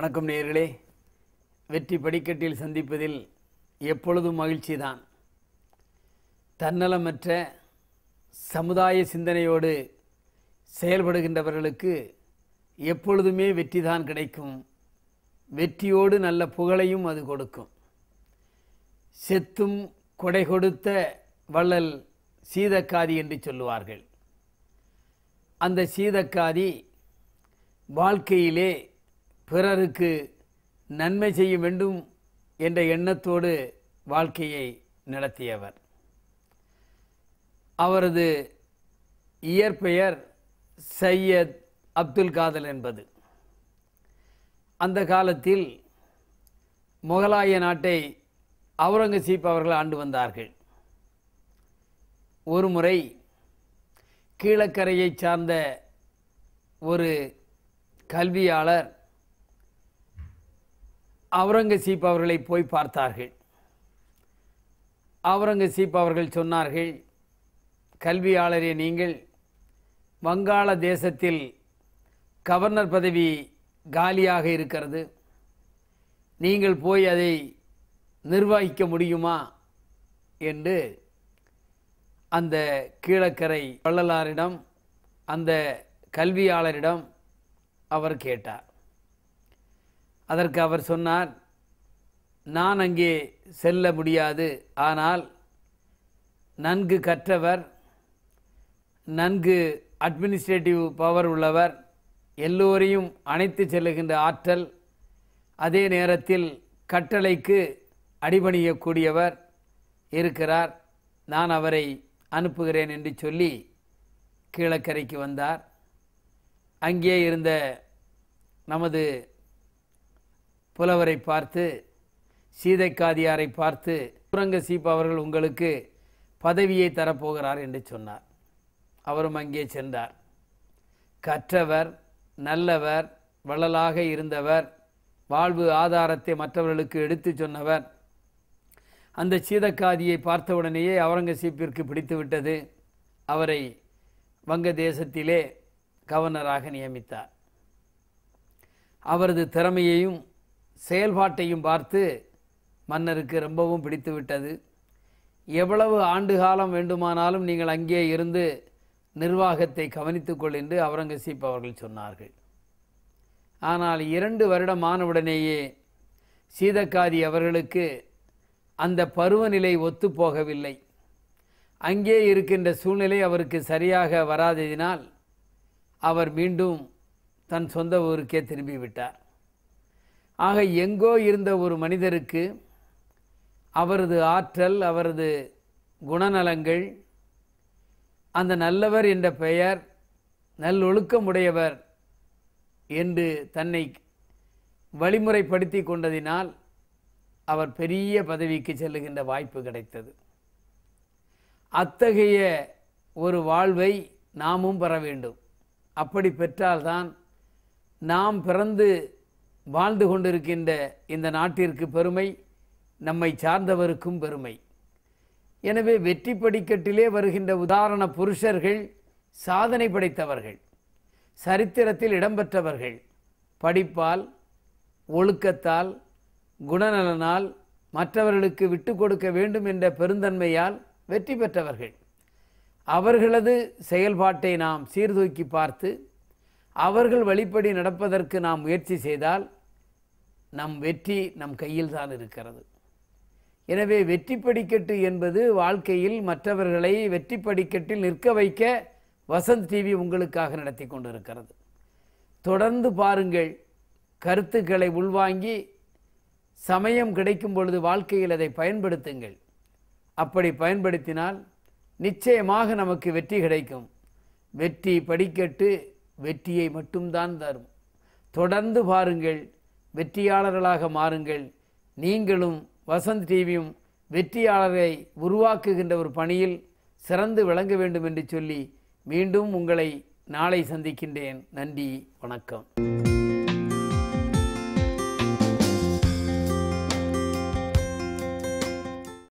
வணக்கம் நேர்களே வெற்றி படிக்கட்டில் சந்திப்பதில் எப்பொழுதும் மகிழ்ச்சி தான் தன்னலமற்ற சமுதாய சிந்தனையோடு செயல்படுகின்றவர்களுக்கு எப்பொழுதுமே வெற்றி தான் கிடைக்கும் வெற்றியோடு நல்ல புகழையும் அது கொடுக்கும் செத்தும் கொடை கொடுத்த வள்ளல் சீதக்காதி என்று சொல்லுவார்கள் அந்த சீதக்காதி வாழ்க்கையிலே பிறருக்கு நன்மை செய்ய வேண்டும் என்ற எண்ணத்தோடு வாழ்க்கையை நடத்தியவர் அவரது இயற்பெயர் சையத் அப்துல் காதல் என்பது அந்த காலத்தில் முகலாய நாட்டை அவுரங்கசீப் அவர்கள் ஆண்டு வந்தார்கள் ஒரு முறை கீழக்கரையை சார்ந்த ஒரு கல்வியாளர் அவுரங்கசீப் அவர்களை போய் பார்த்தார்கள் அவுரங்கசீப் அவர்கள் சொன்னார்கள் கல்வியாளரே நீங்கள் வங்காள தேசத்தில் கவர்னர் பதவி காலியாக இருக்கிறது நீங்கள் போய் அதை நிர்வகிக்க முடியுமா என்று அந்த கீழக்கரை வள்ளலாரிடம் அந்த கல்வியாளரிடம் அவர் கேட்டார் அதற்கு அவர் சொன்னார் நான் அங்கே செல்ல முடியாது ஆனால் நன்கு கற்றவர் நன்கு அட்மினிஸ்ட்ரேட்டிவ் பவர் உள்ளவர் எல்லோரையும் அணைத்து செல்லுகின்ற ஆற்றல் அதே நேரத்தில் கட்டளைக்கு அடிபணியக்கூடியவர் இருக்கிறார் நான் அவரை அனுப்புகிறேன் என்று சொல்லி கீழக்கரைக்கு வந்தார் அங்கே இருந்த நமது புலவரை பார்த்து சீதைக்காதியாரை பார்த்து சுரங்கசீப் அவர்கள் உங்களுக்கு பதவியை தரப்போகிறார் என்று சொன்னார் அவரும் அங்கே சென்றார் கற்றவர் நல்லவர் வள்ளலாக இருந்தவர் வாழ்வு ஆதாரத்தை மற்றவர்களுக்கு எடுத்து சொன்னவர் அந்த சீதக்காதியை பார்த்தவுடனேயே அவுரங்கசீப்பிற்கு பிடித்துவிட்டது அவரை வங்கதேசத்திலே கவர்னராக நியமித்தார் அவரது திறமையையும் செயல்பாட்டையும் பார்த்து மன்னருக்கு ரொம்பவும் பிடித்து விட்டது எவ்வளவு ஆண்டு காலம் வேண்டுமானாலும் நீங்கள் அங்கே இருந்து நிர்வாகத்தை கவனித்துக்கொள் என்று அவுரங்கசீப் அவர்கள் சொன்னார்கள் ஆனால் இரண்டு வருடம் ஆனவுடனேயே சீதக்காதி அவர்களுக்கு அந்த பருவநிலை ஒத்துப்போகவில்லை அங்கே இருக்கின்ற சூழ்நிலை அவருக்கு சரியாக வராததினால் அவர் மீண்டும் தன் சொந்த ஊருக்கே திரும்பிவிட்டார் ஆக எங்கோ இருந்த ஒரு மனிதருக்கு அவரது ஆற்றல் அவரது குணநலங்கள் அந்த நல்லவர் என்ற பெயர் நல்லொழுக்கமுடையவர் என்று தன்னை வழிமுறைப்படுத்தி கொண்டதினால் அவர் பெரிய பதவிக்கு செல்லுகின்ற வாய்ப்பு கிடைத்தது அத்தகைய ஒரு வாழ்வை நாமும் பெற வேண்டும் அப்படி பெற்றால்தான் நாம் பிறந்து வாழ்ந்து கொண்டிருக்கின்ற இந்த நாட்டிற்கு பெருமை நம்மை சார்ந்தவருக்கும் பெருமை எனவே வெற்றி படிக்கட்டிலே வருகின்ற உதாரண புருஷர்கள் சாதனை படைத்தவர்கள் சரித்திரத்தில் இடம்பெற்றவர்கள் படிப்பால் ஒழுக்கத்தால் குணநலனால் மற்றவர்களுக்கு விட்டு கொடுக்க வேண்டும் என்ற பெருந்தன்மையால் வெற்றி பெற்றவர்கள் அவர்களது செயல்பாட்டை நாம் சீர்தூக்கி பார்த்து அவர்கள் வழிப்படி நடப்பதற்கு நாம் முயற்சி செய்தால் நம் வெற்றி நம் கையில் தான் இருக்கிறது எனவே வெற்றி படிக்கட்டு என்பது வாழ்க்கையில் மற்றவர்களை வெற்றி படிக்கட்டில் நிற்க வைக்க வசந்த் டிவி உங்களுக்காக நடத்தி கொண்டிருக்கிறது தொடர்ந்து பாருங்கள் கருத்துக்களை உள்வாங்கி சமயம் கிடைக்கும் பொழுது வாழ்க்கையில் அதை பயன்படுத்துங்கள் அப்படி பயன்படுத்தினால் நிச்சயமாக நமக்கு வெற்றி கிடைக்கும் வெற்றி படிக்கட்டு வெற்றியை மட்டும்தான் தரும் தொடர்ந்து பாருங்கள் வெற்றியாளர்களாக மாறுங்கள் நீங்களும் வசந்த் டிவியும் வெற்றியாளரை உருவாக்குகின்ற ஒரு பணியில் சிறந்து விளங்க வேண்டும் என்று சொல்லி மீண்டும் உங்களை நாளை சந்திக்கின்றேன் நன்றி வணக்கம்